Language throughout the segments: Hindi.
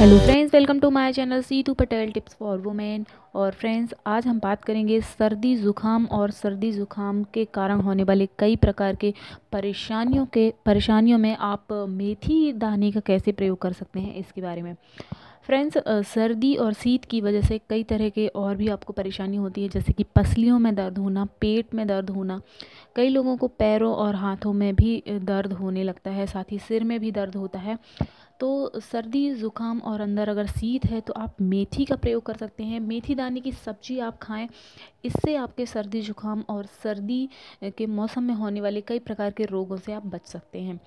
hello friends welcome to my channel सी टू पटेल टिप्स फॉर वुमेन और फ्रेंड्स आज हम बात करेंगे सर्दी ज़ुकाम और सर्दी ज़ुकाम के कारण होने वाले कई प्रकार के परेशानियों के परेशानियों में आप मेथी दाने का कैसे प्रयोग कर सकते हैं इसके बारे में फ्रेंड्स सर्दी और शीत की वजह से कई तरह के और भी आपको परेशानी होती है जैसे कि पसलियों में दर्द होना पेट में दर्द होना कई लोगों को पैरों और हाथों में भी दर्द होने लगता है साथ ही सिर में भी दर्द होता है तो सर्दी ज़ुकाम और अंदर अगर सीत है तो आप मेथी का प्रयोग कर सकते हैं मेथी दाने की सब्जी आप खाएं इससे आपके सर्दी ज़ुकाम और सर्दी के मौसम में होने वाले कई प्रकार के रोगों से आप बच सकते हैं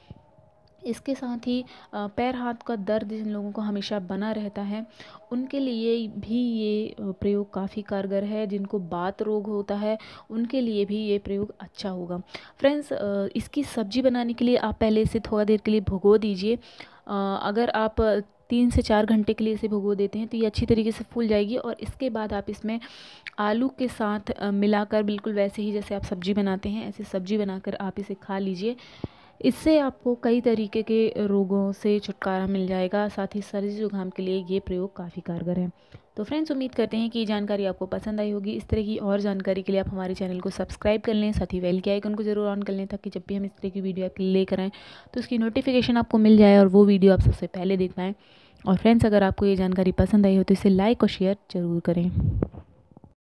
इसके साथ ही पैर हाथ का दर्द जिन लोगों को हमेशा बना रहता है उनके लिए भी ये प्रयोग काफ़ी कारगर है जिनको बात रोग होता है उनके लिए भी ये प्रयोग अच्छा होगा फ्रेंड्स इसकी सब्जी बनाने के लिए आप पहले इसे थोड़ा देर के लिए भुगो दीजिए अगर आप तीन से चार घंटे के लिए इसे भुगो देते हैं तो ये अच्छी तरीके से फूल जाएगी और इसके बाद आप इसमें आलू के साथ मिलाकर बिल्कुल वैसे ही जैसे आप सब्ज़ी बनाते हैं ऐसे सब्ज़ी बनाकर आप इसे खा लीजिए इससे आपको कई तरीके के रोगों से छुटकारा मिल जाएगा साथ ही सर्दी जुकाम के लिए ये प्रयोग काफ़ी कारगर है तो फ्रेंड्स उम्मीद करते हैं कि ये जानकारी आपको पसंद आई होगी इस तरह की और जानकारी के लिए आप हमारे चैनल को सब्सक्राइब कर लें साथ ही वेल के आइकन को जरूर ऑन कर लें ताकि जब भी हम इस तरह की वीडियो आपके लिए लेकर तो उसकी नोटिफिकेशन आपको मिल जाए और वो वीडियो आप सबसे पहले देख पाएँ और फ्रेंड्स अगर आपको ये जानकारी पसंद आई हो तो इसे लाइक और शेयर जरूर करें